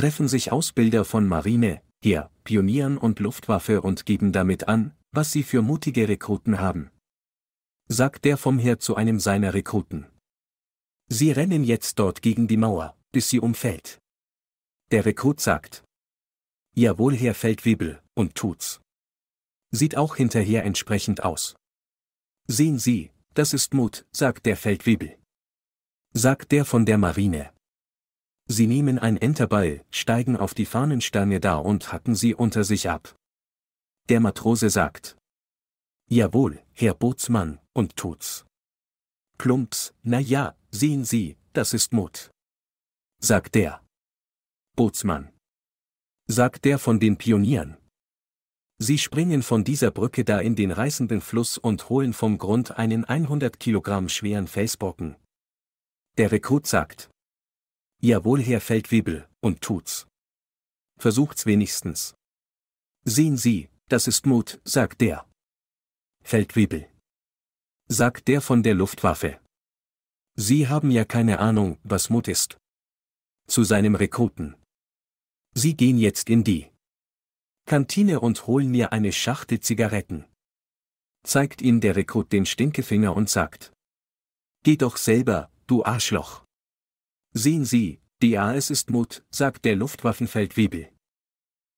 treffen sich Ausbilder von Marine, Heer, Pionieren und Luftwaffe und geben damit an, was sie für mutige Rekruten haben. Sagt der vom Heer zu einem seiner Rekruten. Sie rennen jetzt dort gegen die Mauer, bis sie umfällt. Der Rekrut sagt. Jawohl, Herr Feldwebel, und tut's. Sieht auch hinterher entsprechend aus. Sehen Sie, das ist Mut, sagt der Feldwebel. Sagt der von der Marine, Sie nehmen ein Enterball, steigen auf die Fahnenstange da und hacken sie unter sich ab. Der Matrose sagt. Jawohl, Herr Bootsmann, und tut's. Klumps, na ja, sehen Sie, das ist Mut. Sagt der. Bootsmann. Sagt der von den Pionieren. Sie springen von dieser Brücke da in den reißenden Fluss und holen vom Grund einen 100 Kilogramm schweren Felsbrocken. Der Rekrut sagt. Jawohl, Herr Feldwebel, und tut's. Versucht's wenigstens. Sehen Sie, das ist Mut, sagt der. Feldwebel. Sagt der von der Luftwaffe. Sie haben ja keine Ahnung, was Mut ist. Zu seinem Rekruten. Sie gehen jetzt in die Kantine und holen mir eine Schachtel Zigaretten. Zeigt ihm der Rekrut den Stinkefinger und sagt. Geh doch selber, du Arschloch. Sehen Sie, die AS ist Mut, sagt der Luftwaffenfeldwebel.